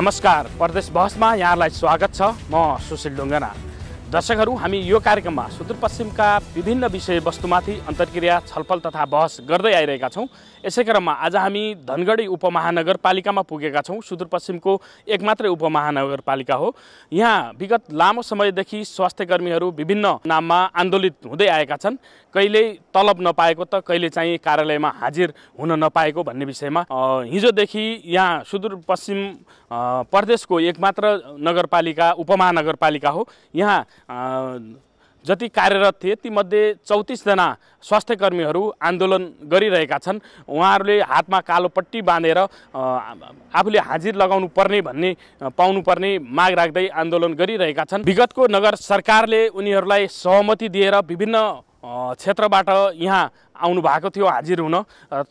नमस्कार प्रदेश बहसमा यहाँलाई स्वागत छ म सुशील डुङ्गना दर्शकहरू हामी यो कार्यक्रममा सुदूरपश्चिमका विभिन्न विषयवस्तुमाथि अन्तर्क्रिया छलफल तथा बहस गर्दै आइरहेका छौँ यसै क्रममा आज हामी धनगढी उपमहानगरपालिकामा पुगेका छौँ सुदूरपश्चिमको एकमात्रै उपमहानगरपालिका हो यहाँ विगत लामो समयदेखि स्वास्थ्य कर्मीहरू विभिन्न नाममा आन्दोलित हुँदै आएका छन् कहिले तलब नपाएको त कहिले चाहिँ कार्यालयमा हाजिर हुन नपाएको भन्ने विषयमा हिजोदेखि यहाँ सुदूरपश्चिम प्रदेशको एकमात्र नगरपालिका उपमहानगरपालिका हो यहाँ जति कार्यरत थिए तीमध्ये चौतिसजना स्वास्थ्यकर्मीहरू आन्दोलन गरिरहेका छन् उहाँहरूले हातमा कालो पट्टी बाँधेर आफूले हाजिर लगाउनु पर्ने भन्ने पाउनुपर्ने माग राख्दै आन्दोलन गरिरहेका छन् विगतको नगर सरकारले उनीहरूलाई सहमति दिएर विभिन्न क्षेत्रबाट यहाँ आउनु भएको थियो हाजिर हुन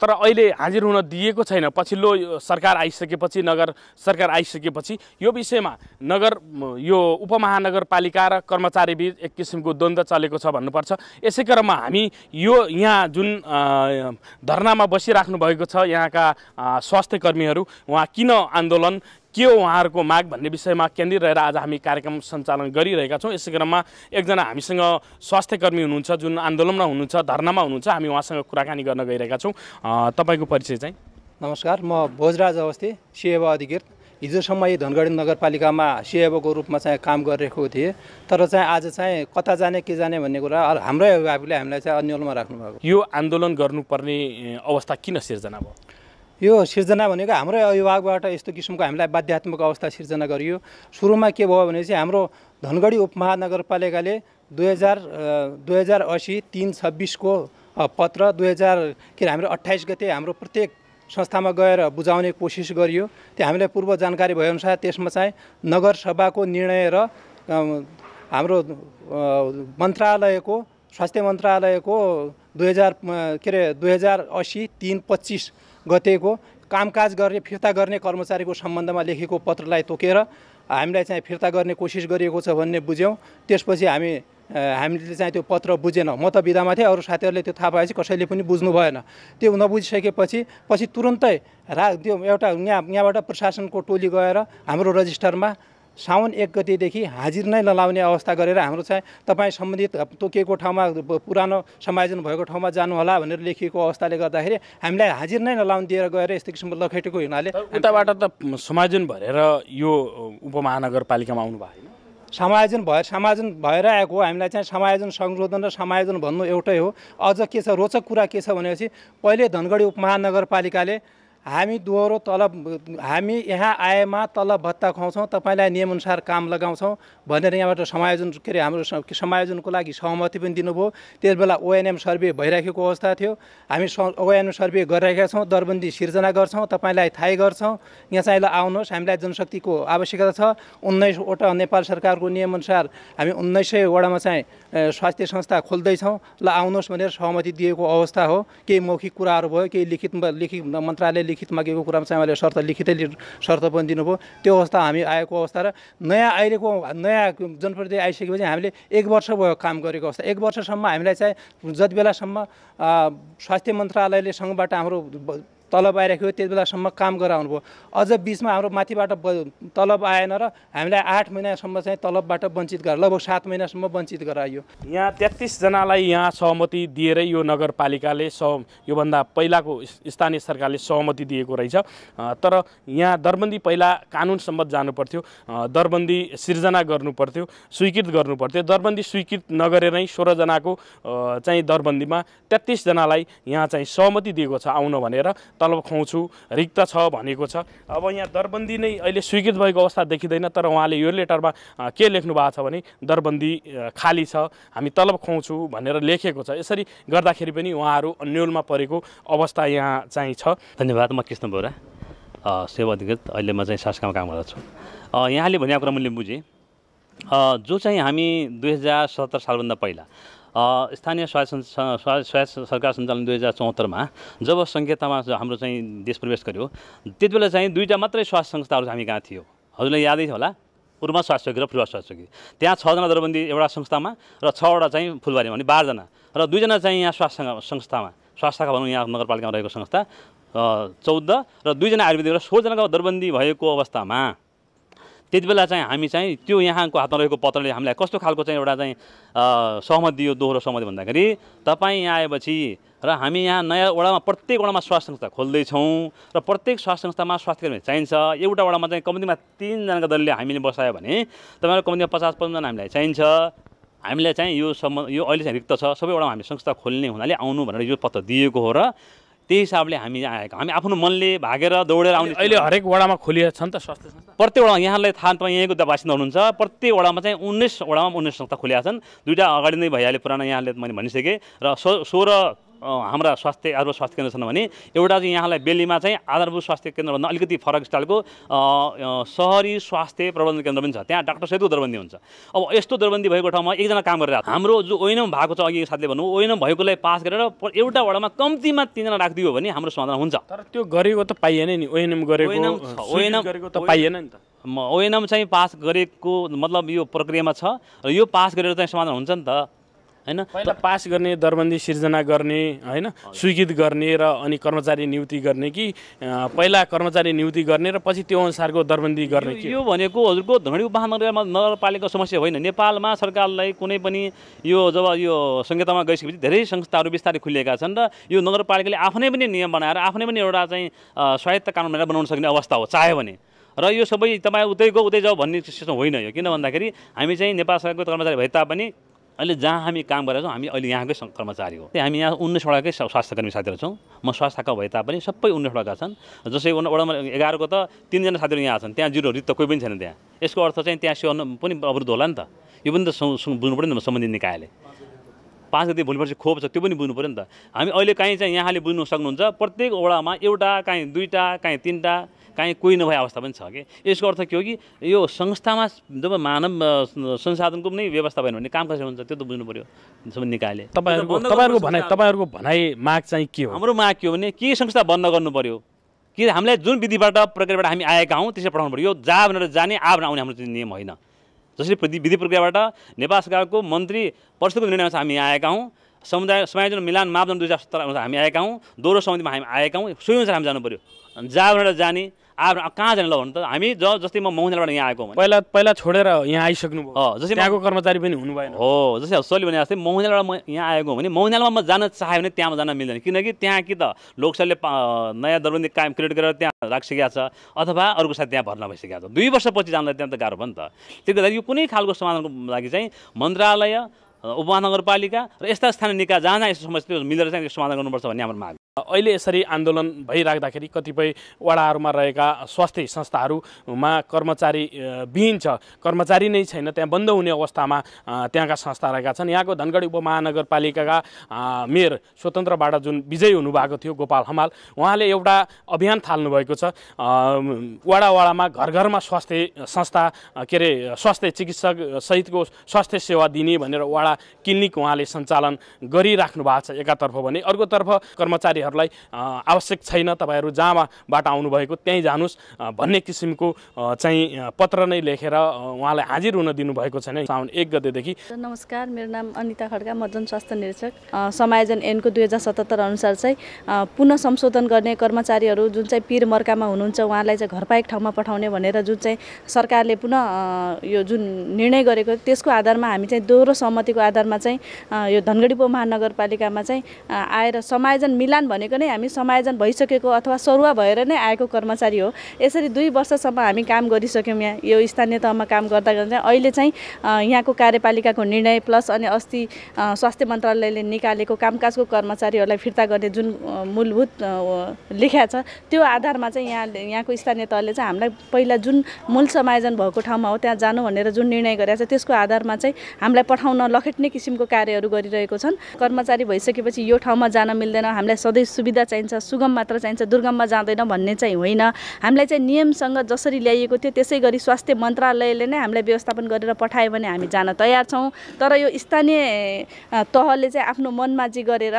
तर अहिले हाजिर हुन दिएको छैन पछिल्लो सरकार आइसकेपछि नगर सरकार आइसकेपछि यो विषयमा नगर यो उपमहानगरपालिका र कर्मचारीबीच एक किसिमको द्वन्द्व चलेको छ भन्नुपर्छ यसै क्रममा हामी यो यहाँ जुन धरनामा बसिराख्नु भएको छ यहाँका स्वास्थ्य कर्मीहरू उहाँ किन आन्दोलन के हो उहाँहरूको माग भन्ने विषयमा केन्द्रित रहेर आज हामी कार्यक्रम सञ्चालन गरिरहेका छौँ यसै क्रममा एकजना हामीसँग स्वास्थ्य कर्मी हुनुहुन्छ जुन आन्दोलनमा हुनुहुन्छ धरनामा हुनुहुन्छ हामी उहाँसँग कुराकानी गर्न गइरहेका छौँ तपाईँको परिचय चाहिँ नमस्कार म भोजराज अवस्थी सेवा अधिकृत हिजोसम्म यही धनगढी नगरपालिकामा सेवाको रूपमा चाहिँ काम गरिरहेको थिएँ तर चाहिँ आज चाहिँ कता जाने के जाने भन्ने कुरा हाम्रै अभिभावकले हामीलाई चाहिँ अन्यलमा राख्नुभएको यो आन्दोलन गर्नुपर्ने अवस्था किन सिर्जना भयो यो सिर्जना भनेको हाम्रै अभिभावकबाट यस्तो किसिमको हामीलाई बाध्यात्मक अवस्था सिर्जना गरियो सुरुमा के भयो भने चाहिँ हाम्रो धनगढी उपमहानगरपालिकाले दुई हजार दुई हजार असी तिन छब्बिसको पत्र दुई हजार के अरे हाम्रो अट्ठाइस गते हाम्रो प्रत्येक संस्थामा गएर बुझाउने कोसिस गरियो त्यो हामीलाई पूर्व जानकारी भएअनुसार त्यसमा चाहिँ नगरसभाको निर्णय र हाम्रो मन्त्रालयको स्वास्थ्य मन्त्रालयको दुई हजार के अरे दुई हजार असी तिन पच्चिस गतेको कामकाज गर्ने फिर्ता गर्ने कर्मचारीको सम्बन्धमा लेखेको पत्रलाई तोकेर हामीलाई चाहिँ फिर्ता गर्ने कोसिस गरिएको छ भन्ने बुझ्यौँ त्यसपछि हामी हामीले चाहिँ त्यो पत्र बुझेन म त बिदामा थिएँ अरू साथीहरूले त्यो थाहा पाएपछि कसैले पनि बुझ्नु भएन त्यो नबुझिसकेपछि पछि तुरुन्तै रा त्यो एउटा यहाँ यहाँबाट प्रशासनको टोली गएर हाम्रो रजिस्टरमा साउन एक गतिदेखि हाजिर नै नलाउने अवस्था गरेर हाम्रो चाहिँ तपाईँ सम्बन्धित तोकिएको ठाउँमा पुरानो समायोजन भएको ठाउँमा जानुहोला भनेर लेखिएको अवस्थाले गर्दाखेरि हामीलाई हाजिर नै नलाउनु दिएर गएर यस्तो किसिमको लखेटेको हुनाले उताबाट त समायोजन भएर यो उपमहानगरपालिकामा आउनु भएन समायोजन भएर समायोजन भएर आएको हामीलाई चाहिँ समायोजन संशोधन र समायोजन भन्नु एउटै हो अझ के छ रोचक कुरा के छ भनेपछि पहिले धनगढी उपमहानगरपालिकाले हामी दोहोरो तलब हामी यहाँ आएमा तलब भत्ता खुवाउँछौँ तपाईँलाई नियमअनुसार काम लगाउँछौँ भनेर यहाँबाट समायोजन के अरे हाम्रो समायोजनको लागि सहमति पनि दिनुभयो त्यसबेला ओएनएम सर्वे भइराखेको अवस्था थियो हामी स ओएनएम सर्वे गरिरहेका छौँ दरबन्दी सिर्जना गर्छौँ तपाईँलाई थाहै गर्छौँ यहाँ चाहिँ ल आउनुहोस् हामीलाई जनशक्तिको आवश्यकता छ उन्नाइसवटा नेपाल सरकारको नियमअनुसार हामी उन्नाइस सयवटामा चाहिँ स्वास्थ्य संस्था खोल्दैछौँ ल आउनुहोस् भनेर सहमति दिएको अवस्था हो केही मौखिक कुराहरू भयो केही लिखित लिखित मन्त्रालयले लिखित मागेको कुरामा चाहिँ उहाँले शर्त लिखितै शर्त पनि दिनुभयो त्यो अवस्था हामी आएको अवस्था र नयाँ अहिलेको नयाँ जनप्रतिनिधि आइसकेपछि हामीले एक वर्ष भयो काम गरेको अवस्था एक वर्षसम्म हामीलाई चाहिँ जति बेलासम्म स्वास्थ्य मन्त्रालयले सङ्घबाट हाम्रो तलब आइरहेको त्यति बेलासम्म काम गराउनु भयो अझ बिचमा हाम्रो माथिबाट तलब आएन र हामीलाई आठ महिनासम्म चाहिँ तलबबाट वञ्चित गरेर लगभग सात महिनासम्म वञ्चित गराइयो यहाँ तेत्तिसजनालाई यहाँ सहमति दिएरै यो नगरपालिकाले सह योभन्दा पहिलाको स्थानीय सरकारले सहमति दिएको रहेछ तर यहाँ दरबन्दी पहिला कानुन जानु पर्थ्यो दरबन्दी सिर्जना गर्नु पर्थ्यो स्वीकृत गर्नु पर्थ्यो दरबन्दी स्वीकृत नगरेर नै सोह्रजनाको चाहिँ दरबन्दीमा तेत्तिसजनालाई यहाँ चाहिँ सहमति दिएको छ आउन भनेर तलब खुवाउँछु रिक्त छ भनेको छ अब यहाँ दरबन्दी नै अहिले स्वीकृत भएको अवस्था देखिँदैन तर उहाँले यो लेटरमा के लेख्नु भएको छ भने दरबन्दी खाली छ हामी तलब खुवाउँछु भनेर लेखेको छ यसरी गर्दाखेरि पनि उहाँहरू अन्यलमा परेको अवस्था यहाँ चाहिँ छ धन्यवाद म कृष्ण बोरा सेवा अधिकृत अहिले म चाहिँ शासकमा काम गर्दछु यहाँले भनेको कुरा मैले बुझेँ जो चाहिँ हामी दुई हजार सत्र सालभन्दा पहिला स्थानीय स्वायत्त स्वास्थ्य सरकार सञ्चालन दुई हजार चौहत्तरमा जब सङ्घीयतामा हाम्रो चाहिँ देश प्रवेश गर्यो त्यति बेला चाहिँ दुईवटा मात्रै स्वास्थ्य संस्थाहरू हामी कहाँ थियो हजुरलाई यादै होला पूर्व स्वास्थ्य र पूर्व स्वास्थ्य चौकी त्यहाँ छजना दरबन्दी एउटा संस्थामा र छवटा चाहिँ फुलबारी भने बाह्रजना र दुईजना चाहिँ यहाँ स्वास्थ्य संस्थामा स्वास्थ्यका भनौँ यहाँ नगरपालिकामा रहेको संस्था चौध र दुईजना आयुर्वेदिक र सोह्रजनाको दरबन्दी भएको अवस्थामा त्यति बेला चाहिँ हामी चाहिँ त्यो यहाँको हातमा रहेको पत्रले हामीलाई कस्तो खालको चाहिँ एउटा चाहिँ सहमति दियो दोहोरो सहमति भन्दाखेरि तपाईँ यहाँ आएपछि र हामी यहाँ नयाँ वडामा प्रत्येक वडामा स्वास्थ्य संस्था खोल्दैछौँ र प्रत्येक स्वास्थ्य संस्थामा स्वास्थ्य स्वास्थ्यकर्मी चाहिन्छ एउटा वडामा चाहिँ कम्तीमा तिनजनाको दलले हामीले बसायो भने तपाईँको कम्तीमा पचास पन्ध्रजना हामीलाई चाहिन्छ हामीलाई चाहिँ यो सम्बन्ध यो अहिले चाहिँ रिक्त छ सबैवटा हामी संस्था खोल्ने हुनाले आउनु भनेर यो पत्र दिएको हो र त्यही हिसाबले हामी आएको आएका हामी आफ्नो मनले भागेर दौडेर आउने अहिले हरेक वडामा छ छन् त स्वास्थ्य संस्था प्रत्येक वडामा यहाँलाई थाहा यहीँको बासिन्दा हुनुहुन्छ प्रत्येक वडामा चाहिँ उन्नाइस वडामा उन्नाइस संस्था खोलेका छन् दुइटा अगाडि नै भइहाल्यो पुरानो यहाँले मैले भनिसकेँ र सो सोह्र हाम्रा स्वास्थ्य आधारभूत स्वास्थ्य केन्द्र छन् भने एउटा चाहिँ यहाँलाई बेलीमा चाहिँ आधारभूत स्वास्थ्य केन्द्रभन्दा अलिकति फरक स्टाइलको सहरी स्वास्थ्य प्रबन्धन केन्द्र पनि छ त्यहाँ डाक्टर सहितको दरबन्दी हुन्छ अब यस्तो दरबन्दी भएको ठाउँमा एकजना काम गरेर हाम्रो जो ओइनम भएको छ अघि साथीले भन्नु ओइनम भएकोलाई पास गरेर एउटा वडामा कम्तीमा तिनजना राखिदियो भने हाम्रो समाधान हुन्छ तर त्यो गरेको त पाइएन नि ओइनम गरेको त पाइएन नि त ओएनएम चाहिँ पास गरेको मतलब यो प्रक्रियामा छ र यो पास गरेर चाहिँ समाधान हुन्छ नि त होइन पास गर्ने दरबन्दी सिर्जना गर्ने होइन स्वीकृत गर्ने र अनि कर्मचारी नियुक्ति गर्ने कि पहिला कर्मचारी नियुक्ति गर्ने र पछि त्यो अनुसारको दरबन्दी गर्ने कि यो भनेको हजुरको धनी उपमहानगरमा नगरपालिकाको समस्या होइन नेपालमा सरकारलाई कुनै पनि यो जब यो संहितामा गइसकेपछि धेरै संस्थाहरू बिस्तारै खुलिएका छन् र यो नगरपालिकाले आफ्नै पनि नियम बनाएर आफ्नै पनि एउटा चाहिँ स्वायत्त कानुन भनेर बनाउन सक्ने अवस्था हो चाहे भने र यो सबै तपाईँ उतै गयो उतै जाऊ भन्ने सिस्टम होइन यो किन भन्दाखेरि हामी चाहिँ नेपाल सरकारको कर्मचारी भए तापनि अहिले जहाँ हामी काम गरेका छौँ हामी अहिले यहाँकै कर्मचारी हो हामी यहाँ उन्नाइसवटाकै स्वास्थ्यकर्मी साथीहरू छौँ म स्वास्थ्यका भए तापनि सबै उन्नाइसवटाका छन् जसै वडामा एघारको त तिनजना साथीहरू यहाँ छन् त्यहाँ जिरो रिक्त कोही पनि छैन त्यहाँ यसको अर्थ चाहिँ त्यहाँ सेवा पनि अवरुद्ध होला नि त यो पनि त बुझ्नु पऱ्यो नि त सम्बन्धित निकायले पाँच गति भोलिपर्सि खोप छ त्यो पनि बुझ्नु पऱ्यो नि त हामी अहिले काहीँ चाहिँ यहाँले बुझ्नु सक्नुहुन्छ प्रत्येक वडामा एउटा काहीँ दुईवटा काहीँ तिनवटा काहीँ कोही नभए अवस्था पनि छ कि यसको अर्थ के हो कि यो संस्थामा जब मानव संसाधनको पनि व्यवस्था भएन भने काम कसरी हुन्छ त्यो त बुझ्नु पऱ्यो निकायले तपाईँहरूको तपाईँहरूको भनाइ तपाईँहरूको भनाइ माग चाहिँ के हो हाम्रो माग के हो भने के संस्था बन्द गर्नु पऱ्यो कि हामीलाई जुन विधिबाट प्रक्रियाबाट हामी आएका हौँ त्यसरी पठाउनु पऱ्यो यो जा भनेर जाने आ भनेर आउने हाम्रो नियम होइन जसरी विधि प्रक्रियाबाट नेपाल सरकारको मन्त्री परिषदको निर्णयमा हामी आएका हौँ समुदाय समायोजन मिलान मापदण्ड दुई हजार सत्र अनुसार हामी आएका हौँ दोहोरो समितिमा हामी आएका हौँ सोही अनुसार हामी जानु पऱ्यो जा भनेर जाने आफ्नो कहाँ जाने ल भन्नु त हामी ज जस्तै म मौजाबाट यहाँ आएको पहिला पहिला छोडेर यहाँ आइसक्नु जस्तै त्यहाँको कर्मचारी पनि हुनु भएन हो जस्तै सोली भने जस्तै मौजाबाट म यहाँ आएको भने मौजालमा म जान चाह्यो भने त्यहाँ जान मिल्दैन किनकि त्यहाँ कि त लोकसभाले नयाँ दरबन्दी कायम क्रिएट गरेर त्यहाँ राखिसकेको छ अथवा अर्को साथ त्यहाँ भर्ना भइसकेको छ दुई वर्षपछि जानलाई त्यहाँ त गाह्रो भयो नि त त्यसले गर्दा यो कुनै खालको समाधानको लागि चाहिँ मन्त्रालय उपमहानगरपालिका र यस्ता स्थानीय निकाय जहाँ जहाँ यस्तो समस्या मिलेर चाहिँ समाधान गर्नुपर्छ भन्ने हाम्रो माग अहिले यसरी आन्दोलन भइराख्दाखेरि कतिपय वडाहरूमा रहेका स्वास्थ्य संस्थाहरूमा कर्मचारी विहीन छ कर्मचारी नै छैन त्यहाँ बन्द हुने अवस्थामा त्यहाँका संस्था रहेका छन् यहाँको धनगढी उपमहानगरपालिकाका मेयर स्वतन्त्रबाट जुन विजयी हुनुभएको थियो गोपाल हमाल उहाँले एउटा अभियान थाल्नुभएको छ वडा वडामा घर घरमा स्वास्थ्य संस्था के अरे स्वास्थ्य चिकित्सक सहितको स्वास्थ्य सेवा दिने भनेर वडा क्लिनिक उहाँले सञ्चालन गरिराख्नु भएको छ एकातर्फ भने अर्कोतर्फ कर्मचारी तपाईँहरूलाई आवश्यक छैन तपाईँहरू जहाँबाट आउनुभएको त्यहीँ जानुहोस् भन्ने किसिमको चाहिँ पत्र नै लेखेर उहाँलाई हाजिर हुन दिनुभएको छैन साउन एक गतेदेखि नमस्कार मेरो नाम अनिता खड्का म स्वास्थ्य निरीक्षक समायोजन एनको दुई हजार सतहत्तर अनुसार चाहिँ पुनः संशोधन गर्ने कर्मचारीहरू जुन चाहिँ पिर मर्कामा हुनुहुन्छ उहाँलाई चाहिँ घरपाएक ठाउँमा पठाउने भनेर जुन चाहिँ सरकारले पुनः यो जुन निर्णय गरेको त्यसको आधारमा हामी चाहिँ दोहोरो सहमतिको आधारमा चाहिँ यो धनगढी महानगरपालिकामा चाहिँ आएर समायोजन मिलान भनेको नै हामी समायोजन भइसकेको अथवा सरुवा भएर नै आएको कर्मचारी हो यसरी दुई वर्षसम्म हामी काम गरिसक्यौँ यहाँ यो स्थानीय तहमा काम गर्दा गर्दा अहिले चाहिँ यहाँको कार्यपालिकाको निर्णय प्लस अनि अस्ति स्वास्थ्य मन्त्रालयले निकालेको कामकाजको कर्मचारीहरूलाई फिर्ता गर्ने जुन मूलभूत लेखा छ त्यो आधारमा चाहिँ यहाँ यहाँको स्थानीय तहले चाहिँ हामीलाई पहिला जुन मूल समायोजन भएको ठाउँमा हो त्यहाँ जानु भनेर जुन निर्णय गरेको छ त्यसको आधारमा चाहिँ हामीलाई पठाउन लखेट्ने किसिमको कार्यहरू गरिरहेको छन् कर्मचारी भइसकेपछि यो ठाउँमा जान मिल्दैन हामीलाई सधैँ सुविधा चाहिन्छ सुगम मात्र चाहिन्छ दुर्गममा जाँदैन भन्ने चाहिँ होइन हामीलाई चाहिँ नियमसँग जसरी ल्याइएको थियो त्यसै गरी स्वास्थ्य मन्त्रालयले नै हामीलाई व्यवस्थापन गरेर पठायो भने हामी जान तयार छौँ तर यो स्थानीय तहले चाहिँ आफ्नो मनमाजी गरेर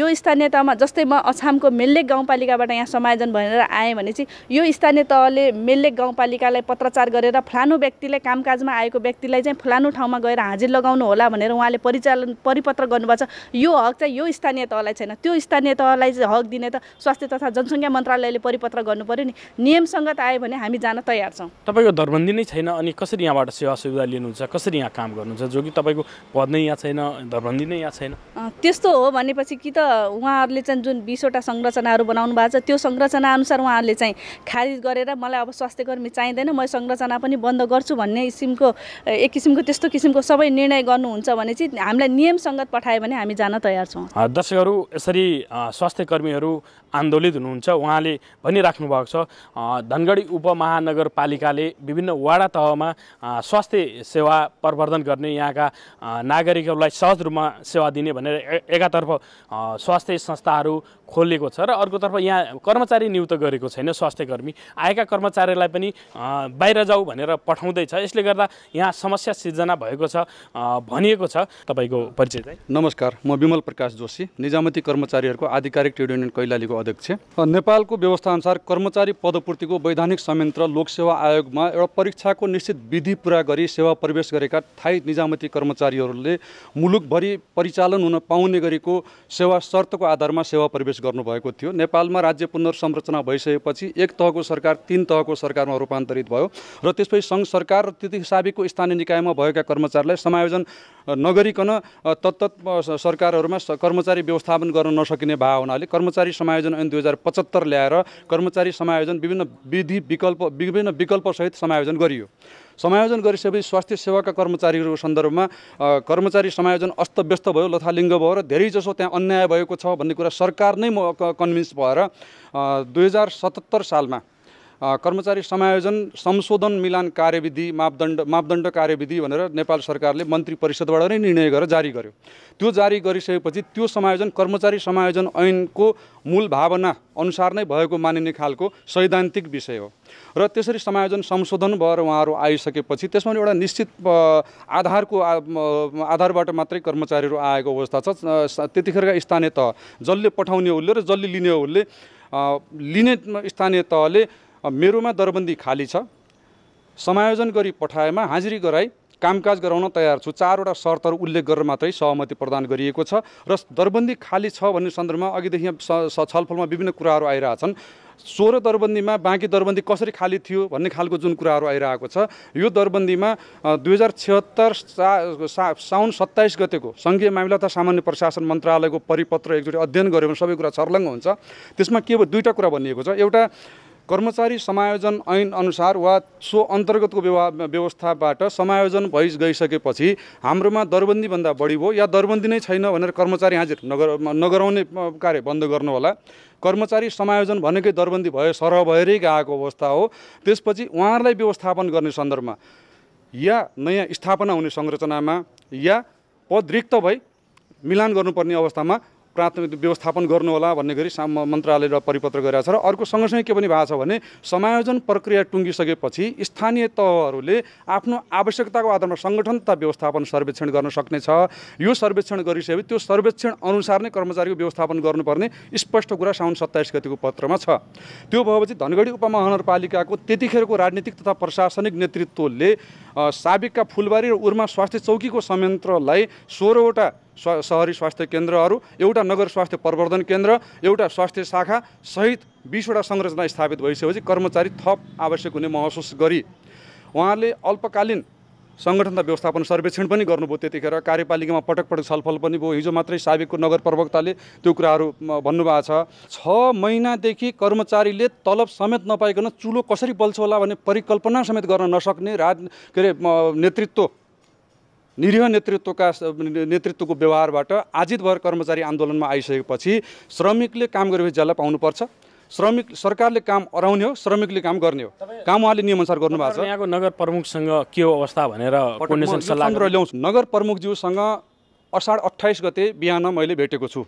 यो स्थानीय तहमा जस्तै म अछामको मेल्लेक गाउँपालिकाबाट यहाँ समायोजन भनेर आएँ भने चाहिँ यो स्थानीय तहले मेल्लेक गाउँपालिकालाई पत्रचार गरेर फलानु व्यक्तिले कामकाजमा आएको व्यक्तिलाई चाहिँ फलानु ठाउँमा गएर हाजिर लगाउनु होला भनेर उहाँले परिचालन परिपत्र गर्नुभएको छ यो हक चाहिँ यो स्थानीय तहलाई छैन त्यो स्थानीय तहलाई चाहिँ हक दिने त स्वास्थ्य तथा जनसङ्ख्या मन्त्रालयले परिपत्र गर्नु पऱ्यो नि नियमसङ्गत आयो भने हामी जान तयार छौँ तपाईँको धरबन्दी नै छैन अनि कसरी यहाँबाट सेवा सुविधा लिनुहुन्छ कसरी यहाँ काम गर्नुहुन्छ जो कि तपाईँको पद नै यहाँ छैन धरबन्दी नै यहाँ छैन त्यस्तो हो भनेपछि कि त उहाँहरूले चाहिँ जुन बिसवटा संरचनाहरू बनाउनु भएको छ त्यो संरचना अनुसार उहाँहरूले चाहिँ खारिज गरेर मलाई अब स्वास्थ्य कर्मी चाहिँदैन म संरचना पनि बन्द गर्छु भन्ने किसिमको एक किसिमको त्यस्तो किसिमको सबै निर्णय गर्नुहुन्छ भने चाहिँ हामीलाई नियमसङ्गत पठायो भने हामी जान तयार छौँ दर्शकहरू यसरी स्वास्थ्य कर्मीहरू आन्दोलित हुनुहुन्छ उहाँले भनिराख्नु भएको छ धनगढी उपमहानगरपालिकाले विभिन्न वाडा तहमा स्वास्थ्य सेवा प्रवर्धन गर्ने यहाँका नागरिकहरूलाई सहज रूपमा सेवा दिने भनेर एकातर्फ स्वास्थ्य संस्थाहरू खोलिएको छ र अर्कोतर्फ यहाँ कर्मचारी नियुक्त गरेको छैन स्वास्थ्य कर्मी आएका कर्मचारीलाई पनि बाहिर जाऊ भनेर पठाउँदैछ यसले गर्दा यहाँ समस्या सिर्जना भएको छ भनिएको छ तपाईँको परिचय चाहिँ नमस्कार म विमल प्रकाश जोशी निजामती कर्मचारीहरूको आधिकारिक ट्रेड युनियन कैलालीको अध्यक्ष नेपालको व्यवस्था अनुसार कर्मचारी पदपूर्तिको वैधानिक संयन्त्र लोकसेवा आयोगमा एउटा परीक्षाको निश्चित विधि पुरा गरी सेवा प्रवेश गरेका थाई निजामती कर्मचारीहरूले मुलुकभरि परिचालन हुन पाउने गरेको सेवा शर्तको आधारमा सेवा प्रवेश गर्नुभएको थियो नेपालमा राज्य पुनर्संरचना भइसकेपछि एक तहको सरकार तिन तहको सरकारमा रूपान्तरित भयो र त्यसपछि सङ्घ सरकार र त्यति हिसाबीको स्थानीय निकायमा भएका कर्मचारीलाई समायोजन नगरिकन तत्त सरकारहरूमा कर्मचारी व्यवस्थापन गर्न नसकिने भावनाले कर्मचारी समायोजन समायोजन ऐन दुई हजार पचहत्तर ल्याएर कर्मचारी समायोजन विभिन्न विधि विकल्प विभिन्न विकल्पसहित समायोजन गरियो समायोजन गरिसकेपछि स्वास्थ्य सेवाका कर्मचारीहरूको सन्दर्भमा कर्मचारी समायोजन अस्तव्यस्त भयो लथालिङ्ग भयो र धेरैजसो त्यहाँ अन्याय भएको छ भन्ने कुरा सरकार नै म कन्भिन्स भएर दुई हजार सतहत्तर सालमा कर्मचारी समायोजन संशोधन मिलान कार्यविधि मापदण्ड मापदण्ड कार्यविधि भनेर नेपाल सरकारले मन्त्री परिषदबाट नै निर्णय गरेर जारी गर्यो त्यो जारी गरिसकेपछि त्यो समायोजन कर्मचारी समायोजन ऐनको मूल भावना अनुसार नै भएको मानिने खालको सैद्धान्तिक विषय हो र त्यसरी समायोजन संशोधन भएर उहाँहरू आइसकेपछि त्यसमा एउटा निश्चित आधारको आधारबाट मात्रै कर्मचारीहरू आएको अवस्था छ त्यतिखेरका स्थानीय तह जसले पठाउने उसले र जसले लिने उसले लिने स्थानीय तहले मेरोमा दरबन्दी खाली छ समायोजन गरी पठाएमा हाजिरी गराई कामकाज गराउन तयार छु चारवटा शर्तहरू उल्लेख गरेर मात्रै सहमति प्रदान गरिएको छ र दरबन्दी खाली छ भन्ने सन्दर्भमा अघिदेखि छलफलमा विभिन्न कुराहरू आइरहेछन् सोह्र दरबन्दीमा बाँकी दरबन्दी कसरी खाली थियो भन्ने खालको जुन कुराहरू आइरहेको छ यो दरबन्दीमा दुई हजार छिहत्तर सा साउन सत्ताइस गतेको सङ्घीय मामिला तथा सामान्य प्रशासन मन्त्रालयको परिपत्र एकचोटि अध्ययन गऱ्यो भने सबै कुरा छर्लङ्ग हुन्छ त्यसमा के दुईवटा कुरा भनिएको छ एउटा कर्मचारी समायोजन ऐन अनुसार वा सो अन्तर्गतको व्यवस्थाबाट समायोजन भइ गइसकेपछि हाम्रोमा दरबन्दीभन्दा बढी भयो या दरबन्दी नै छैन भनेर कर्मचारी हाजिर नगर नगराउने कार्य बन्द गर्नु होला कर्मचारी समायोजन भनेकै दरबन्दी भए सरह भएरै गएको अवस्था हो त्यसपछि उहाँहरूलाई व्यवस्थापन गर्ने सन्दर्भमा या नयाँ स्थापना हुने संरचनामा या पद रिक्त भई मिलान गर्नुपर्ने अवस्थामा प्राथमिक व्यवस्थापन गर्नुहोला भन्ने गरी साम मन्त्रालयले परिपत्र गरिरहेको छ र अर्को सँगसँगै के पनि भएको छ भने समायोजन प्रक्रिया टुङ्गिसकेपछि स्थानीय तहहरूले आफ्नो आवश्यकताको आधारमा सङ्गठन तथा व्यवस्थापन सर्वेक्षण गर्न सक्नेछ यो सर्वेक्षण गरिसकेपछि त्यो सर्वेक्षण अनुसार नै कर्मचारीको व्यवस्थापन गर्नुपर्ने स्पष्ट कुरा साउन सत्ताइस गतिको पत्रमा छ त्यो भएपछि धनगढी उपमहानगरपालिकाको त्यतिखेरको राजनीतिक तथा प्रशासनिक नेतृत्वले साबिकका फुलबारी र उर्मा स्वास्थ्य चौकीको संयन्त्रलाई सोह्रवटा सहरी स्वास्थ्य केन्द्रहरू एउटा नगर स्वास्थ्य प्रवर्धन केन्द्र एउटा स्वास्थ्य शाखा सहित बिसवटा संरचना स्थापित भइसकेपछि कर्मचारी थप आवश्यक हुने महसुस गरी उहाँहरूले अल्पकालीन सङ्गठन तथा व्यवस्थापन सर्वेक्षण पनि गर्नुभयो त्यतिखेर कार्यपालिकामा पटक पटक छलफल पनि भयो हिजो मात्रै साबिकको नगर प्रवक्ताले त्यो कुराहरू भन्नुभएको छ छ महिनादेखि कर्मचारीले तलब समेत नपाइकन चुलो कसरी बल्छ होला भन्ने परिकल्पना समेत गर्न नसक्ने राज के अरे नेतृत्व निरीह नेतृत्वका नेतृत्वको व्यवहारबाट आजितभर कर्मचारी आन्दोलनमा आइसकेपछि श्रमिकले काम गरेपछि ज्याला पाउनुपर्छ श्रमिक सरकारले काम अराउने हो श्रमिकले काम गर्ने हो काम उहाँले नियमअनुसार गर्नुभएको छ यहाँको नगर प्रमुखसँग के हो अवस्था भनेर ल्याउँछु नगर प्रमुखज्यूसँग असाढ अठाइस गते बिहान मैले भेटेको छु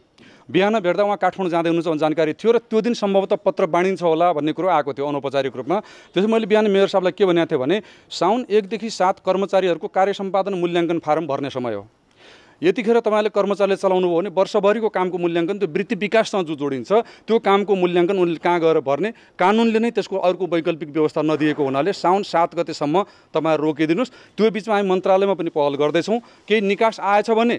बिहान भेट्दा उहाँ काठमाडौँ जाँदै हुनुहुन्छ भन्ने जानकारी थियो र त्यो दिन सम्भवतः पत्र बाँडिन्छ होला भन्ने कुरो आएको थियो अनौपचारिक रूपमा त्यसपछि मैले बिहान मेयर साहबलाई के भनेको थिएँ भने साउन एकदेखि सात कर्मचारीहरूको कार्य सम्पादन मूल्याङ्कन फारम भर्ने समय हो यतिखेर तपाईँले कर्मचारीले चलाउनु भयो भने वर्षभरिको कामको मूल्याङ्कन त्यो वृत्ति विकाससँग जो जोडिन्छ त्यो कामको मूल्याङ्कन उनले कहाँ गएर भर्ने कानुनले नै त्यसको अर्को वैकल्पिक व्यवस्था नदिएको हुनाले साउन सात गतेसम्म तपाईँहरू रोकिदिनुहोस् त्यो बिचमा हामी मन्त्रालयमा पनि पहल गर्दैछौँ केही निकास आएछ भने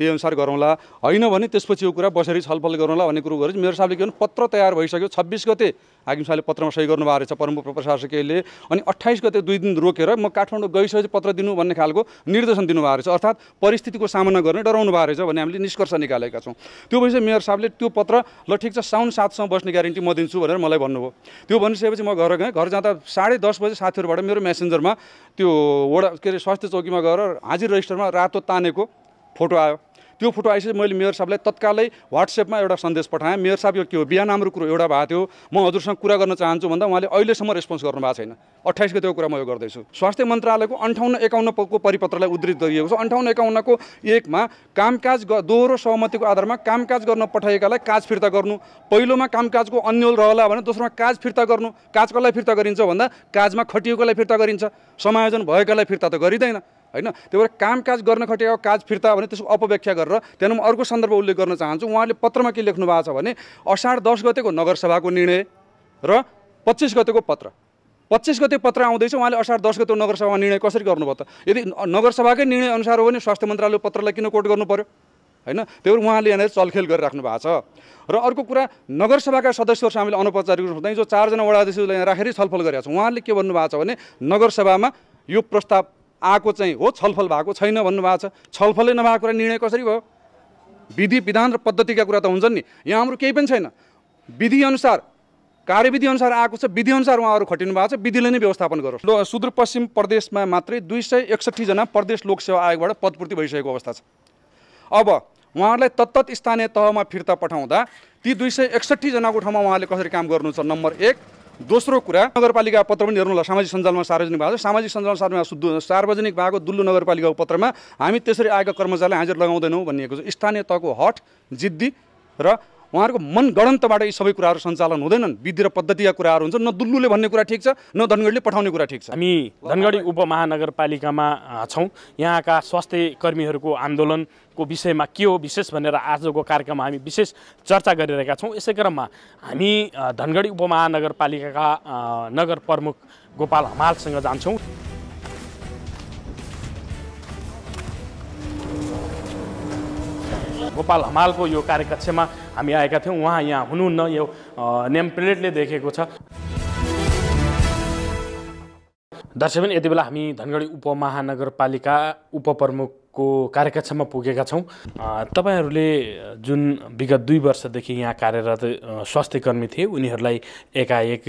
त्यही अनुसार गरौँला होइन भने त्यसपछि यो कुरा बसेर छलफल गरौँला भन्ने कुरो गरेर मेरो साहबले के भन्नु पत्र तयार भइसक्यो छब्बिस गते हाकिम साहले पत्रमा सही गर्नुभएको रहेछ प्रमुख प्रशासकीयले अनि अट्ठाइस गते दुई दिन रोकेर म काठमाडौँ गइसकेपछि पत्र दिनु भन्ने खालको निर्देशन दिनुभएको रहेछ अर्थात् परिस्थितिको सामना गर्ने डराउनु भएको रहेछ भन्ने हामीले निष्कर्ष निकालेका छौँ त्यो भएपछि मेयर साहबले त्यो पत्र ल ठिक छ साउन सातसम्म बस्ने ग्यारेन्टी म दिन्छु भनेर मलाई भन्नुभयो त्यो भनिसकेपछि म घर गएँ घर जाँदा साढे दस बजे साथीहरूबाट मेरो मेसेन्जरमा त्यो वडा के अरे स्वास्थ्य चौकीमा गएर हाजिर रेजिस्टरमा रातो तानेको फोटो आयो त्यो फोटो आइसकेपछि मैले मेयर साहबलाई तत्कालै वाट्सएपमा एउटा सन्देश पठाएँ मेयर साहब यो के हो बिहान हाम्रो कुरो एउटा भएको थियो म हजुरसँग कुरा गर्न चाहन्छु भन्दा उहाँले अहिलेसम्म रेस्पोन्स गर्नुभएको छैन अट्ठाइस गतिको कुरा म यो गर्दैछु स्वास्थ्य मन्त्रालयको अन्ठाउन्न एकाउन्नको परिपत्रलाई उद्धित गरिएको छ अन्ठाउन्न एकाउन्नको एकमा कामकाज दोहोरो सहमतिको आधारमा कामकाज गर्न पठाएकालाई काज फिर्ता गर्नु पहिलोमा कामकाजको अन्यल रहला भने दोस्रोमा काज फिर्ता गर्नु काज कसलाई फिर्ता गरिन्छ भन्दा काजमा खटिएकोलाई फिर्ता गरिन्छ समायोजन भएकालाई फिर्ता त गरिँदैन होइन त्यही भएर कामकाज गर्न खटेको काज फिर्ता भने त्यसको अपव्याख्या गरेर त्यहाँदेखि म अर्को सन्दर्भ उल्लेख गर्न चाहन्छु उहाँले पत्रमा के लेख्नु भएको छ भने असार दस गतेको नगरसभाको निर्णय र पच्चिस गतेको पत्र पच्चिस गते पत्र आउँदैछ उहाँले असार दस गतेको नगरसभामा निर्णय कसरी गर्नुभयो त यदि नगरसभाकै निर्णय अनुसार हो भने स्वास्थ्य मन्त्रालय पत्रलाई किन कोट गर्नु पऱ्यो होइन त्यही भएर उहाँले यहाँनिर चलखेल गरिराख्नु भएको छ र अर्को कुरा नगरसभाका सदस्यहरूसँग हामीले अनौपचारिक रूपमा जो चारजना वडाधीशलाई यहाँ राखेरै छलफल गरेका छौँ उहाँले के भन्नुभएको छ भने नगरसभामा यो प्रस्ताव आएको चाहिँ हो छलफल भएको छैन भन्नुभएको छ छलफलै नभएको कुरा निर्णय कसरी भयो विधि विधान र पद्धतिका कुरा त हुन्छन् नि यहाँ हाम्रो केही पनि छैन विधिअनुसार अनुसार आएको छ विधिअनुसार उहाँहरू खटिनु भएको छ विधिले नै व्यवस्थापन गरोस् सुदूरपश्चिम प्रदेशमा मात्रै दुई सय एकसट्ठीजना प्रदेश लोकसेवा आयोगबाट पदपूर्ति भइसकेको अवस्था छ अब उहाँहरूलाई तत्त स्थानीय तहमा फिर्ता पठाउँदा ती दुई सय एकसट्ठीजनाको ठाउँमा उहाँले कसरी काम गर्नु छ नम्बर एक दोस्रो कुरा नगरपालिका पत्र पनि हेर्नु होला सामाजिक सञ्जालमा सार्वजनिक भएको छ सामाजिक सञ्जालमा सार्वजनिक सार्वजनिक भएको दुल्लु नगरपालिकाको पत्रमा हामी त्यसरी आएका कर्मचारीलाई हाजिर लगाउँदैनौँ भनिएको छ स्थानीय तहको हट जिद्दी र उहाँहरूको मनगणन्तबाट यी सबै कुराहरू सञ्चालन हुँदैनन् विधि र पद्धतिका कुराहरू हुन्छ न दुल्लुले भन्ने कुरा ठिक छ न धनगढीले पठाउने कुरा ठिक छ हामी धनगढी उपमहानगरपालिकामा छौँ यहाँका स्वास्थ्य कर्मीहरूको आन्दोलन को विषयमा के हो विशेष भनेर आजको कार्यक्रममा हामी विशेष चर्चा गरिरहेका छौँ यसै क्रममा हामी धनगढी उपमहानगरपालिकाका नगर प्रमुख गोपाल हमालसँग जान्छौँ गोपाल हमालको यो कार्यकक्षमा हामी आएका थियौँ उहाँ यहाँ हुनुहुन्न यो नेम प्लेटले देखेको छ दर्शकबिन यति बेला हामी धनगढी उपमहानगरपालिका उपप्रमुख को कार्यकक्षमा पुगेका छौँ तपाईँहरूले जुन विगत दुई वर्षदेखि यहाँ कार्यरत स्वास्थ्यकर्मी थिए उनीहरूलाई एकाएक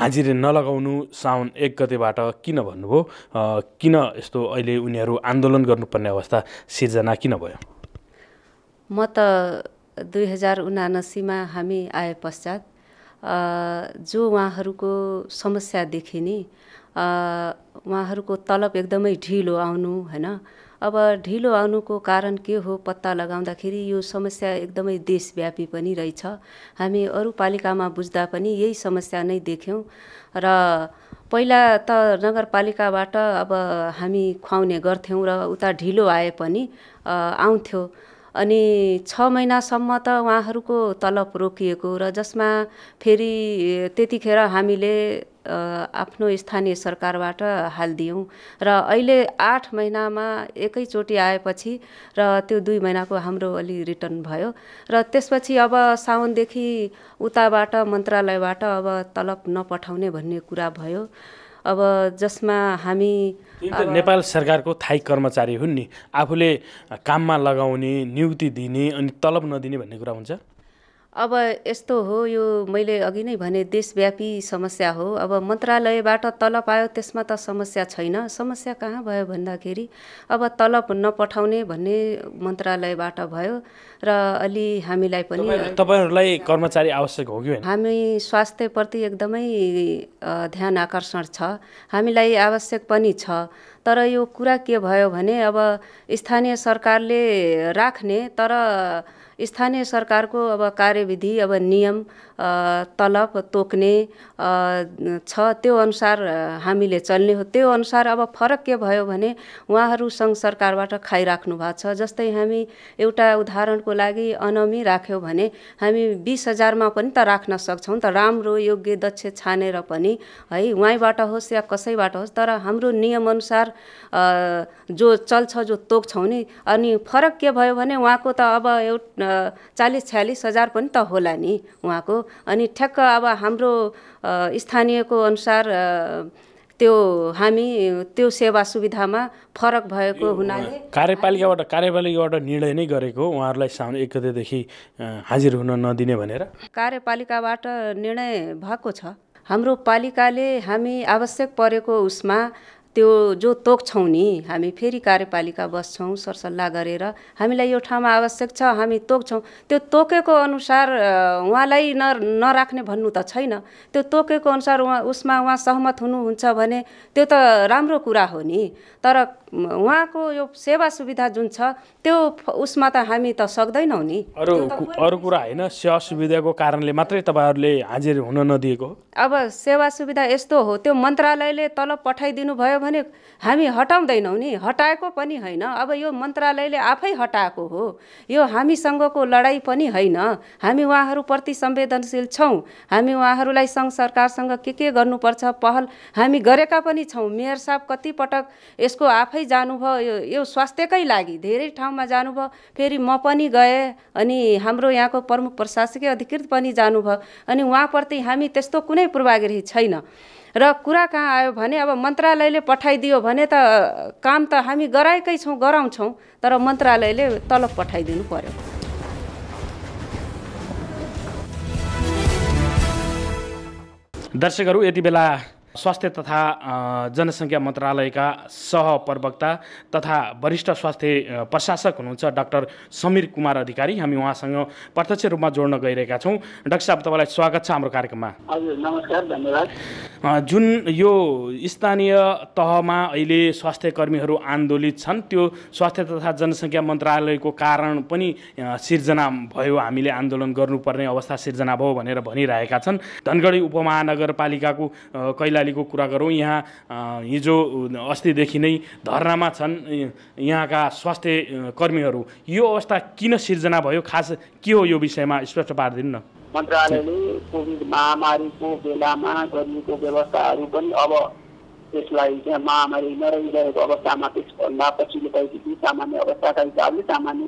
हाजिरी नलगाउनु साउन एक गतेबाट किन भन्नुभयो किन यस्तो अहिले उनीहरू आन्दोलन गर्नुपर्ने अवस्था सिर्जना किन भयो म त दुई हजार उनासीमा हामी आए पश्चात जो उहाँहरूको समस्या देखिने नि उहाँहरूको तलब एकदमै ढिलो आउनु होइन अब ढिलो आउनुको कारण के हो पत्ता लगाउँदाखेरि यो समस्या एकदमै देशव्यापी पनि रहेछ हामी अरू पालिकामा बुझ्दा पनि यही समस्या नै देख्यौँ र पहिला त नगरपालिकाबाट अब हामी खुवाउने गर्थ्यौँ र उता ढिलो आए पनि आउँथ्यो अनि छ महिनासम्म त उहाँहरूको तलब रोकिएको र जसमा फेरि त्यतिखेर हामीले आफ्नो स्थानीय सरकारबाट हालिदियौँ र अहिले आठ महिनामा एकैचोटि आएपछि र त्यो दुई महिनाको हाम्रो अलि रिटर्न भयो र त्यसपछि अब साउनदेखि उताबाट मन्त्रालयबाट अब तलब नपठाउने भन्ने कुरा भयो अब जसमा हामी नेपाल सरकारको थायी कर्मचारी हुन् नि आफूले काममा लगाउने नियुक्ति दिने अनि तलब नदिने भन्ने कुरा हुन्छ अब यस्तो हो यो मैले अघि नै भने देशव्यापी समस्या हो अब मन्त्रालयबाट तलब आयो त्यसमा त समस्या छैन समस्या कहाँ भयो भन्दाखेरि अब तलब नपठाउने भन्ने मन्त्रालयबाट भयो र अलि हामीलाई पनि तपाईँहरूलाई कर्मचारी आवश्यक हो कि हामी स्वास्थ्यप्रति एकदमै ध्यान आकर्षण छ हामीलाई आवश्यक पनि छ तर यो कुरा के भयो भने अब स्थानीय सरकारले राख्ने तर स्थानीय सरकारको अब कार्यविधि अब नियम तलब तोक्ने छ त्यो अनुसार हामीले चल्ने हो त्यो अनुसार अब फरक के भयो भने उहाँहरू सङ्घ सरकारबाट खाइराख्नु भएको छ जस्तै हामी एउटा उदाहरणको लागि अनमी राख्यौँ भने हामी बिस हजारमा पनि त राख्न सक्छौँ त राम्रो योग्य दक्ष छानेर पनि है उहीँबाट होस् या कसैबाट होस् तर हाम्रो नियमअनुसार जो चल्छ जो तोक्छौँ नि अनि फरक के भयो भने उहाँको त अब एउटा चालिस छ्यालिस हजार पनि त होला नि उहाँको अनि ठ्याक्क अब हाम्रो स्थानीयको अनुसार त्यो हामी त्यो सेवा सुविधामा फरक भएको हुनाले कार्यपालिकाबाट कार्यपालिकाबाट निर्णय नै गरेको उहाँहरूलाई साउन एक गतेदेखि हाजिर हुन नदिने भनेर कार्यपालिकाबाट निर्णय भएको छ हाम्रो पालिकाले हामी आवश्यक परेको उसमा त्यो जो तोक्छौँ नि हामी फेरि कार्यपालिका बस्छौँ सरसल्लाह गरेर हामीलाई यो ठाउँमा आवश्यक छ हामी तोक्छौँ त्यो तोकेको अनुसार उहाँलाई न नराख्ने भन्नु त छैन त्यो तोकेको अनुसार उहाँ उसमा उहाँ सहमत हुनुहुन्छ भने त्यो त राम्रो कुरा हो नि तर उहाँको यो सेवा सुविधा जुन छ त्यो उसमा त हामी त सक्दैनौँ नि अरू अरू कुरा होइन सेवा सुविधाको कारणले मात्रै तपाईँहरूले हाजिर हुन नदिएको अब सेवा सुविधा यस्तो हो त्यो मन्त्रालयले तलब पठाइदिनु भयो भने हामी हटाउँदैनौँ नि हटाएको पनि होइन अब यो मन्त्रालयले आफै हटाएको हो यो हामीसँगको लडाइँ पनि होइन हामी उहाँहरूप्रति संवेदनशील छौँ हामी उहाँहरूलाई सङ्घ सरकारसँग के के गर्नुपर्छ पहल हामी गरेका पनि छौँ मेयर साहब कतिपटक यसको आफै आफै जानुभयो यो स्वास्थ्यकै लागि धेरै ठाउँमा जानुभयो फेरि म पनि गएँ अनि हाम्रो यहाँको प्रमुख प्रशासकीय अधिकृत पनि जानुभयो अनि उहाँप्रति हामी त्यस्तो कुनै पूर्वाग्रही छैन र कुरा कहाँ आयो भने अब मन्त्रालयले पठाइदियो भने त काम त हामी गराएकै छौँ गराउँछौँ तर मन्त्रालयले तलब पठाइदिनु पर्यो दर्शकहरू यति बेला स्वास्थ्य तथा जनसङ्ख्या मन्त्रालयका सह प्रवक्ता तथा वरिष्ठ स्वास्थ्य प्रशासक हुनुहुन्छ डाक्टर समीर कुमार अधिकारी हामी उहाँसँग प्रत्यक्ष रूपमा जोड्न गइरहेका छौँ डाक्टर साहब तपाईँलाई स्वागत छ हाम्रो कार्यक्रममा नमस्कार धन्यवाद जुन यो स्थानीय तहमा अहिले स्वास्थ्य कर्मीहरू आन्दोलित छन् त्यो स्वास्थ्य तथा जनसङ्ख्या मन्त्रालयको कारण पनि सिर्जना भयो हामीले आन्दोलन गर्नुपर्ने अवस्था सिर्जना भयो भनेर भनिरहेका छन् धनगढी उपमहानगरपालिकाको कैला कैलालीको कुरा गरौँ यहाँ हिजो अस्तिदेखि नै धरनामा छन् यहाँका स्वास्थ्य कर्मीहरू यो अवस्था किन सिर्जना भयो खास के हो यो विषयमा स्पष्ट पारिदिनु न मन्त्रालयले कोभिड महामारीको बेलामा गरिएको व्यवस्थाहरू पनि अब त्यसलाई त्यहाँ महामारी नरहिरहेको अवस्थामा त्यसभन्दा पछिल्लो भएदेखि सामान्य अवस्थाका हिसाबले सामान्य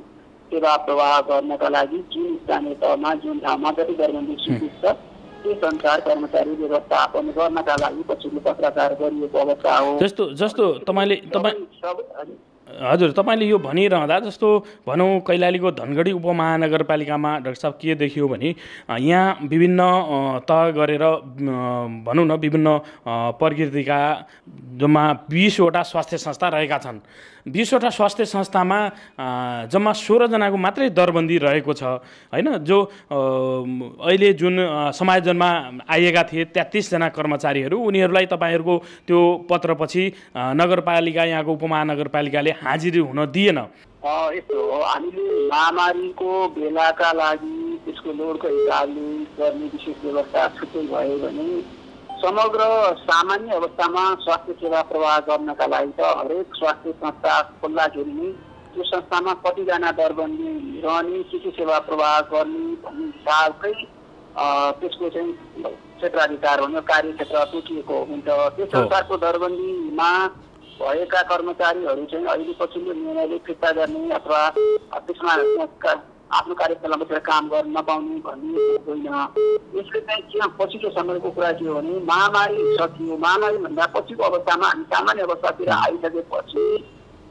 सेवा प्रवाह गर्नका लागि जुन स्थानीय तहमा जुन ठाउँमा जति के संचार कर्मचारीले व्यवस्थापन गर्नका लागि पछिल्लो पत्राचार गरिएको अवस्था हो जस्तो जस्तो तपाईँले तपाईँ हजुर तपाईँले यो भनिरहँदा जस्तो भनौँ कैलालीको धनगढी उपमहानगरपालिकामा डाक्टर साहब के देखियो भने यहाँ विभिन्न तह गरेर भनौँ न विभिन्न प्रकृतिका जम्मा बिसवटा स्वास्थ्य संस्था रहेका छन् बिसवटा स्वास्थ्य संस्थामा जम्मा सोह्रजनाको मात्रै दरबन्दी रहेको छ होइन जो अहिले जुन समायोजनमा आएका थिए तेत्तिसजना कर्मचारीहरू उनीहरूलाई तपाईँहरूको त्यो पत्रपछि नगरपालिका यहाँको उपमहानगरपालिकाले हाजिरी हुन दिएन यस्तो हो हामीले महामारीको बेलाका लागि त्यसको लोडको हिसाबले गर्ने विशेष व्यवस्था छुट्टै भयो भने समग्र सामान्य अवस्थामा स्वास्थ्य सेवा प्रवाह गर्नका लागि त हरेक स्वास्थ्य संस्था खोल्दाखेरि नै त्यो संस्थामा कतिजना दरबन्दी रहने के के सेवा प्रवाह गर्ने भन्ने हिसाबकै त्यसको चाहिँ क्षेत्राधिकार भन्यो कार्यक्षेत्र तोकिएको हुन्छ त्यो संस्थाको दरबन्दीमा भएका कर्मचारीहरू चाहिँ अहिले पछिल्लो निर्णयले फिर्ता गर्ने अथवा त्यसमा आफ्नो कार्यस्थलमा बसेर काम गर्न नपाउने भन्ने होइन यसले चाहिँ किन पछिल्लो समयको कुरा के हो भने महामारी सकियो महामारीभन्दा पछिको अवस्थामा हामी सामान्य अवस्थातिर आइसकेपछि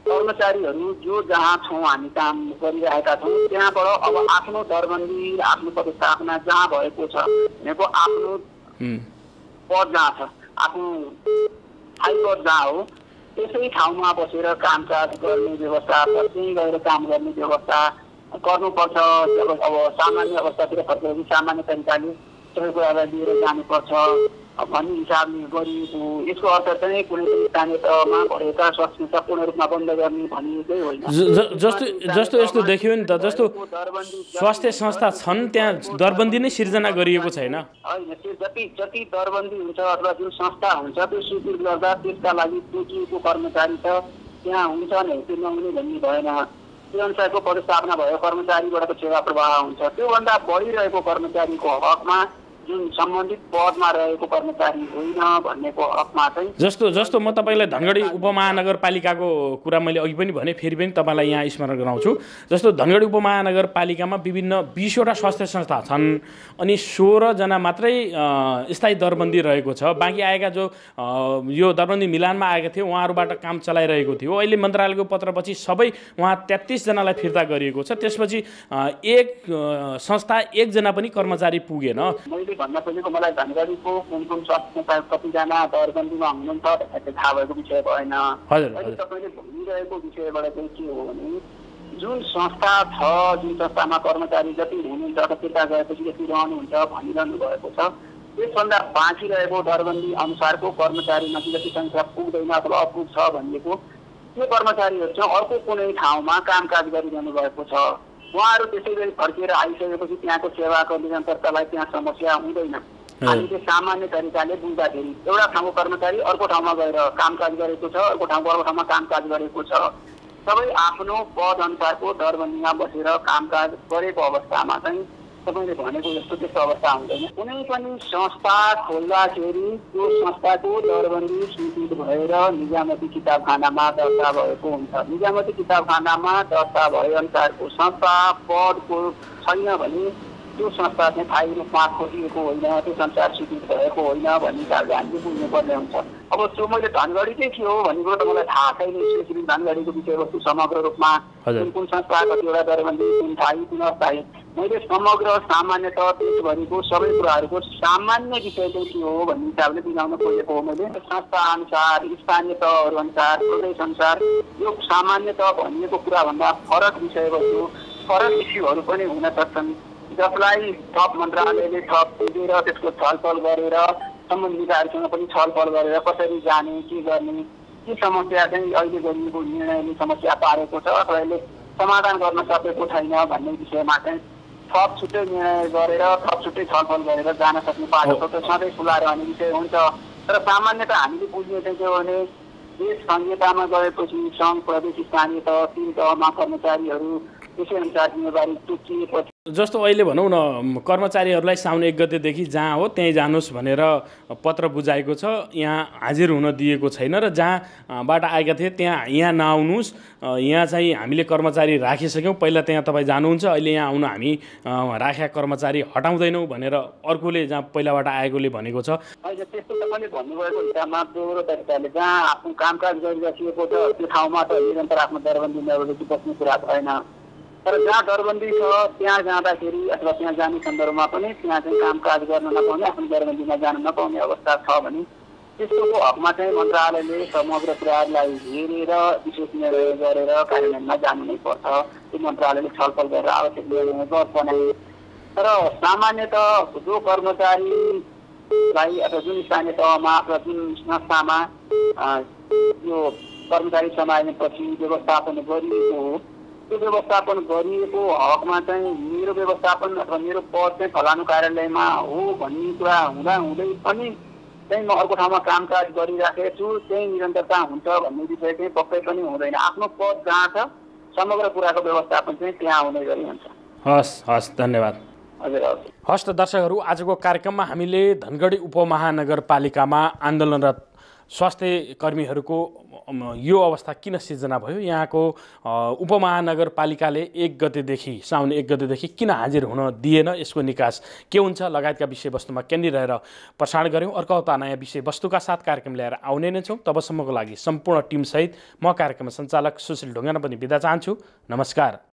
कर्मचारीहरू जो जहाँ छौँ हामी काम गरिरहेका छौँ त्यहाँबाट अब आफ्नो दरबन्दी आफ्नो पदस्थापना जहाँ भएको छ भनेको आफ्नो पद जहाँ छ आफ्नो हाई पद जहाँ हो त्यसै ठाउँमा बसेर कामकाज गर्ने व्यवस्था पछि गएर काम गर्ने व्यवस्था गर्नुपर्छ अब सामान्य अवस्थातिर फर्केर सामान्य तरिकाले सबै कुरालाई लिएर जानुपर्छ भन्ने हिसाबले गरिएको यसको अर्थ चाहिँ कुनै स्थानीय तहमा भएका स्वास्थ्य पूर्ण रूपमा बन्द गर्ने भनिएकै होइन जस्तो जस्तो यस्तो देखियो नि त जस्तो स्वास्थ्य संस्था छन् त्यहाँ दरबन्दी नै सिर्जना गरिएको छैन होइन त्यो जति जति दरबन्दी हुन्छ अथवा जुन संस्था हुन्छ त्यो सुदृढ गर्दा त्यसका लागि तोकिएको कर्मचारी त त्यहाँ हुन्छ नै त्यो नहुने भन्ने भएन त्यो अनुसारको पदस्थापना भयो कर्मचारीबाट सेवा प्रवाह हुन्छ त्योभन्दा बढिरहेको कर्मचारीको हकमा जुन सम्बन्धित पदमा रहेको कर्मचारी होइन भन्नेको हकमा चाहिँ जस्तो जस्तो म तपाईँलाई धनगढी उपमहानगरपालिकाको कुरा मैले अघि पनि भने फेरि पनि तपाईँलाई यहाँ स्मरण गराउँछु जस्तो धनगढी उपमहानगरपालिकामा विभिन्न बिसवटा स्वास्थ्य संस्था छन् अनि सोह्रजना मात्रै स्थायी दरबन्दी रहेको छ बाँकी आएका जो यो दरबन्दी मिलानमा आएका थिए उहाँहरूबाट काम चलाइरहेको थियो अहिले मन्त्रालयको पत्रपछि सबै उहाँ तेत्तिसजनालाई फिर्ता गरिएको छ त्यसपछि एक संस्था एकजना पनि कर्मचारी पुगेन भन्न खोजेको मलाई धनगढीको कुन कुन स्वास्थ्य कतिजना दरबन्दीमा हुनुहुन्छ भन्दा थाहा भएको विषय भएन अहिले तपाईँले भनिरहेको विषयबाट चाहिँ के हो भने जुन संस्था छ जुन संस्थामा कर्मचारी जति हुनुहुन्छ र फिर्ता गएपछि यति रहनुहुन्छ भनिरहनु भएको छ त्यसभन्दा रहेको दरबन्दी अनुसारको कर्मचारीमाथि जति संख्या पुग्दैन अथवा अपुग छ भनिएको त्यो कर्मचारीहरू चाहिँ अर्को कुनै ठाउँमा कामकाज गरिरहनु भएको छ उहाँहरू त्यसै गरी फर्किएर आइसकेपछि त्यहाँको सेवाको निरन्तरतालाई त्यहाँ समस्या हुँदैन हामीले सामान्य तरिकाले बुझ्दाखेरि एउटा ठाउँको कर्मचारी अर्को ठाउँमा गएर कामकाज गरेको छ अर्को ठाउँको अर्को ठाउँमा कामकाज गरेको छ सबै आफ्नो पद अनुसारको दरबन्दीमा बसेर कामकाज गरेको अवस्थामा चाहिँ तपाईँले भनेको जस्तो त्यस्तो अवस्था हुँदैन कुनै पनि संस्था खोल्दाखेरि त्यो संस्थाको दरबन्दी स्वीकृत भएर निजामती किताबखानामा दर्ता भएको हुन्छ निजामती किताबखानामा दर्ता भए अनुसारको संस्था पदको छैन भने त्यो संस्था चाहिँ थाहै रूपमा खोलिएको होइन त्यो संसार स्वीकृत भएको होइन भन्ने हिसाबले हामीले बुझ्नुपर्ने हुन्छ अब त्यो मैले धनगढी चाहिँ के हो भन्ने कुरो त मलाई थाहा छैन यसरी धनगढीको विषयवस्तु समग्र रूपमा कुन कुन संस्था कतिवटा दरबन्दी कुन थाहै कुन अस्थायी मैले समग्र सामान्यत देशभरिको सबै कुराहरूको सामान्य विषय चाहिँ के हो भन्ने हिसाबले बुझाउन खोजेको हो मैले संस्था अनुसार स्थानीय तहहरू अनुसार प्रदेश अनुसार यो सामान्यत भनिएको कुराभन्दा फरक विषयवस्तु फरक इस्युहरू पनि हुन सक्छन् जसलाई थप मन्त्रालयले थप दिएर त्यसको छलफल गरेर सम्बन्धितहरूसँग पनि छलफल गरेर कसरी जाने के गर्ने के समस्या चाहिँ अहिले गरिएको निर्णयले समस्या पारेको छ अथवा यसले समाधान गर्न सकेको छैन भन्ने विषयमा चाहिँ थप छुट्टै निर्णय गरेर थप छुट्टै छलफल गरेर जान सक्ने पाएको त सधैँ खुला रहने विषय हुन्छ तर सामान्यत हामीले बुझ्ने चाहिँ के भने देश संहितामा गएपछि सङ्घ प्रदेश स्थानीय तह तिन तहमा कर्मचारीहरू जस्तो अहिले भनौँ न कर्मचारीहरूलाई साउन एक गतेदेखि जहाँ हो त्यहीँ जानुहोस् भनेर पत्र बुझाएको छ यहाँ हाजिर हुन दिएको छैन र जहाँबाट आएका थिए त्यहाँ यहाँ नआउनुहोस् यहाँ चाहिँ हामीले कर्मचारी राखिसक्यौँ पहिला त्यहाँ तपाईँ जानुहुन्छ अहिले यहाँ आउनु हामी राखेका कर्मचारी हटाउँदैनौँ भनेर अर्कोले जहाँ पहिलाबाट आएकोले भनेको छ आफ्नो कामकाज गरिरहेको छ त्यो ठाउँमा त निरन्तर आफ्नो दरबन्दी बस्ने कुरा छैन तर जहाँ दरबन्दी छ त्यहाँ जाँदाखेरि अथवा त्यहाँ जाने सन्दर्भमा पनि त्यहाँ चाहिँ कामकाज गर्न नपाउने आफ्नो दरबन्दीमा जान नपाउने अवस्था छ भने त्यस्तोको हकमा चाहिँ मन्त्रालयले समग्र कुराहरूलाई हेरेर विशेष निर्णय गरेर कार्यान्वयनमा जानु नै पर्छ त्यो मन्त्रालयले छलफल गरेर आवश्यक निर्णय गर्छ तर सामान्यत जो कर्मचारीलाई अथवा जुन स्थानीय तहमा अथवा जुन संस्थामा यो कर्मचारी समायोजनपछि व्यवस्थापन गरिएको हो त्यो व्यवस्थापन गरिएको हकमा चाहिँ मेरो व्यवस्थापन अथवा मेरो पद चाहिँ फलानु कार्यालयमा हो भन्ने कुरा हुँदा हुँदै पनि चाहिँ म अर्को ठाउँमा कामकाज गरिराखेको छु त्यही निरन्तरता हुन्छ भन्ने विषय चाहिँ पक्कै पनि हुँदैन आफ्नो पद जहाँ छ समग्र कुराको व्यवस्थापन चाहिँ त्यहाँ हुने गरी हुन्छ हस् हस् धन्यवाद हजुर हस् त दर्शकहरू आजको कार्यक्रममा हामीले धनगढी उपमहानगरपालिकामा आन्दोलनरत स्वास्थ्य कर्मीहरूको यो अवस्था किन सिर्जना भयो यहाँको उपमहानगरपालिकाले एक गतेदेखि साउन एक गतेदेखि किन हाजिर हुन दिएन यसको निकास के हुन्छ लगायतका विषयवस्तुमा केन्द्रित रहेर प्रसारण गऱ्यौँ अर्को हप्ता नयाँ विषयवस्तुका साथ कार्यक्रम ल्याएर आउने नै छौँ तबसम्मको लागि सम्पूर्ण टिमसहित म कार्यक्रम सञ्चालक सुशील ढुङ्गाना पनि बिदा चाहन्छु नमस्कार